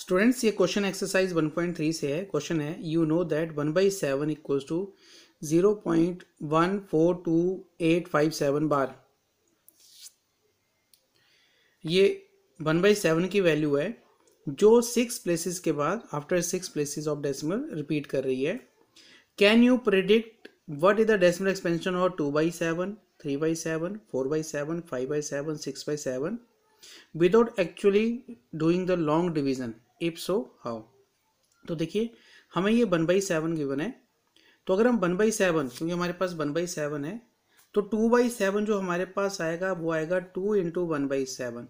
students ये question exercise 1.3 से है क्वेश्चन है you know that one by seven equals to zero point one four two eight five seven bar ये one by seven की value है जो six places के बाद after six places of decimal repeat कर रही है can you predict what is the decimal expansion और two by seven three by seven four by seven five by seven six by seven without actually doing the long division if so how तो देखिए हमें ये one by seven given है तो अगर हम one by seven क्योंकि हमारे पास वन बाई सेवन है तो टू बाई सेवन जो हमारे पास आएगा वो आएगा two into one by seven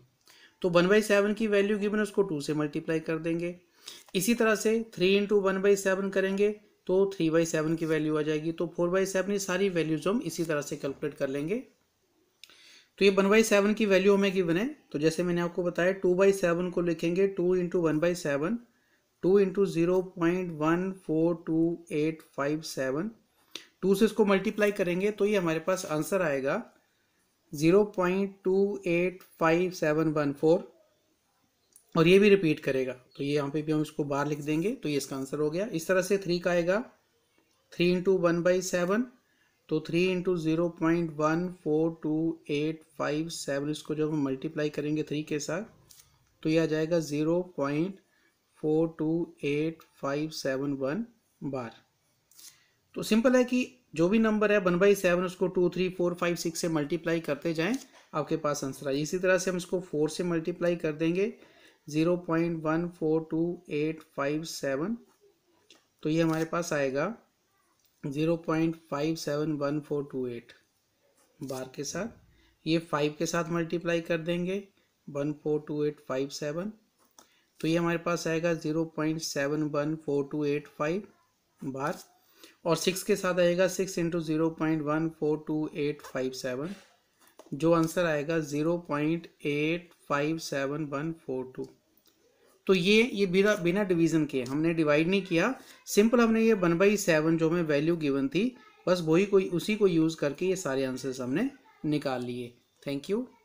तो वन बाई सेवन की वैल्यू गिवन उसको टू से मल्टीप्लाई कर देंगे इसी तरह से three into one by seven करेंगे तो थ्री बाई सेवन की वैल्यू आ जाएगी तो फोर बाई सेवन ये सारी वैल्यूज हम इसी तरह से कैलकुलेट कर लेंगे तो ये वन बाई सेवन की वैल्यू हमें गिवन है तो जैसे मैंने आपको बताया टू बाई सेवन को लिखेंगे two into one by seven two into zero point one four two eight five seven two से इसको मल्टीप्लाई करेंगे तो ये हमारे पास आंसर आएगा zero point two eight five seven one four और ये भी रिपीट करेगा तो ये यहाँ पे भी हम इसको बाहर लिख देंगे तो ये इसका आंसर हो गया इस तरह से थ्री का आएगा three into one by seven तो three into zero point one four two eight five seven इसको जब हम मल्टीप्लाई करेंगे थ्री के साथ तो यह आ जाएगा zero point four two eight five seven one bar तो सिंपल है कि जो भी नंबर है वन बाई सेवन उसको two three four five six से मल्टीप्लाई करते जाएं आपके पास आंसर आए इसी तरह से हम इसको फोर से मल्टीप्लाई कर देंगे zero point one four two eight five seven तो ये हमारे पास आएगा zero point five seven one four two eight bar के साथ ये फाइव के साथ मल्टीप्लाई कर देंगे one four two eight five seven तो ये हमारे पास आएगा zero point seven one four two eight five bar और सिक्स के साथ आएगा six into zero point one four two eight five seven जो आंसर आएगा zero point eight five seven one four two तो ये ये बिना बिना डिवीजन के हमने डिवाइड नहीं किया सिंपल हमने ये वन बाई सेवन जो हमें वैल्यू गिवन थी बस वही कोई उसी को यूज़ करके ये सारे आंसर्स हमने निकाल लिए थैंक यू